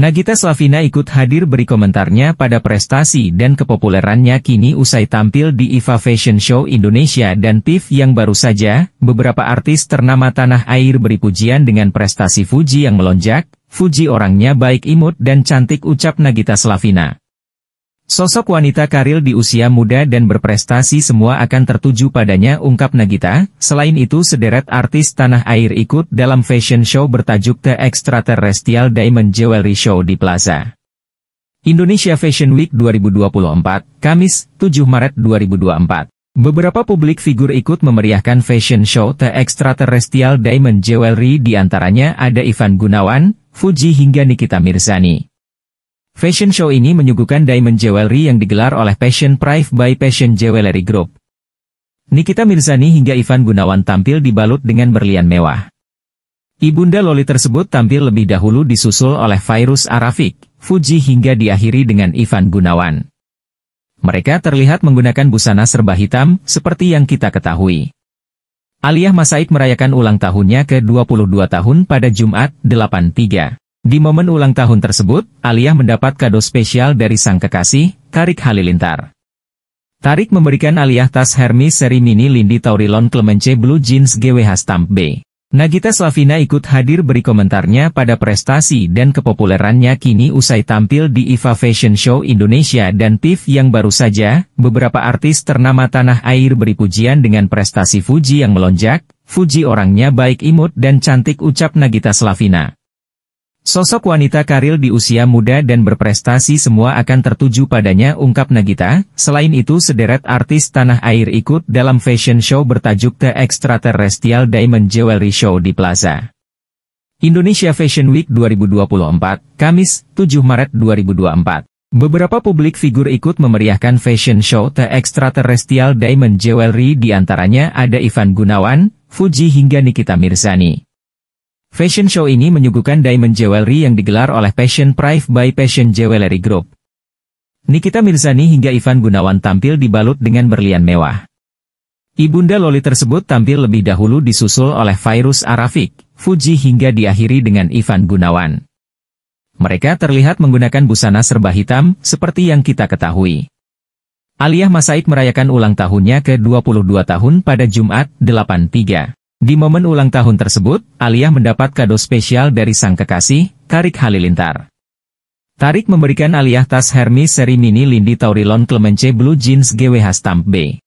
Nagita Slavina ikut hadir beri komentarnya pada prestasi dan kepopulerannya kini usai tampil di IFA Fashion Show Indonesia dan TIFF yang baru saja, beberapa artis ternama tanah air beri pujian dengan prestasi Fuji yang melonjak, Fuji orangnya baik imut dan cantik ucap Nagita Slavina. Sosok wanita karil di usia muda dan berprestasi semua akan tertuju padanya ungkap Nagita, selain itu sederet artis tanah air ikut dalam fashion show bertajuk The Extraterrestrial Diamond Jewelry Show di Plaza. Indonesia Fashion Week 2024, Kamis, 7 Maret 2024. Beberapa publik figur ikut memeriahkan fashion show The Extraterrestrial Diamond Jewelry di antaranya ada Ivan Gunawan, Fuji hingga Nikita Mirzani. Fashion show ini menyuguhkan diamond jewelry yang digelar oleh Passion Pride by Passion Jewelry Group. Nikita Mirzani hingga Ivan Gunawan tampil dibalut dengan berlian mewah. Ibunda Loli tersebut tampil lebih dahulu disusul oleh Virus Arafik, Fuji hingga diakhiri dengan Ivan Gunawan. Mereka terlihat menggunakan busana serba hitam, seperti yang kita ketahui. Aliyah Masaid merayakan ulang tahunnya ke-22 tahun pada Jumat, 83. Di momen ulang tahun tersebut, Alia mendapat kado spesial dari sang kekasih, Tarik Halilintar. Tarik memberikan Alia tas Hermes seri mini Lindy Taurilon Clemence Blue Jeans GWH Stamp B. Nagita Slavina ikut hadir beri komentarnya pada prestasi dan kepopulerannya kini usai tampil di IFA Fashion Show Indonesia dan PIF yang baru saja, beberapa artis ternama tanah air beri pujian dengan prestasi Fuji yang melonjak, Fuji orangnya baik imut dan cantik ucap Nagita Slavina. Sosok wanita karil di usia muda dan berprestasi semua akan tertuju padanya ungkap Nagita, selain itu sederet artis tanah air ikut dalam fashion show bertajuk The Extraterrestrial Diamond Jewelry Show di Plaza. Indonesia Fashion Week 2024, Kamis, 7 Maret 2024. Beberapa publik figur ikut memeriahkan fashion show The Extraterrestrial Diamond Jewelry di antaranya ada Ivan Gunawan, Fuji hingga Nikita Mirzani. Fashion show ini menyuguhkan diamond jewelry yang digelar oleh Passion Prive by Passion Jewelry Group. Nikita Mirzani hingga Ivan Gunawan tampil dibalut dengan berlian mewah. Ibunda Loli tersebut tampil lebih dahulu disusul oleh Virus Arafik, Fuji hingga diakhiri dengan Ivan Gunawan. Mereka terlihat menggunakan busana serba hitam, seperti yang kita ketahui. Aliyah Masaid merayakan ulang tahunnya ke-22 tahun pada Jumat, 83. Di momen ulang tahun tersebut, Aliyah mendapat kado spesial dari sang kekasih, Karik Halilintar. Tarik memberikan Aliyah tas Hermes seri mini Lindy Taurilon Clemence Blue Jeans GWH Stamp B.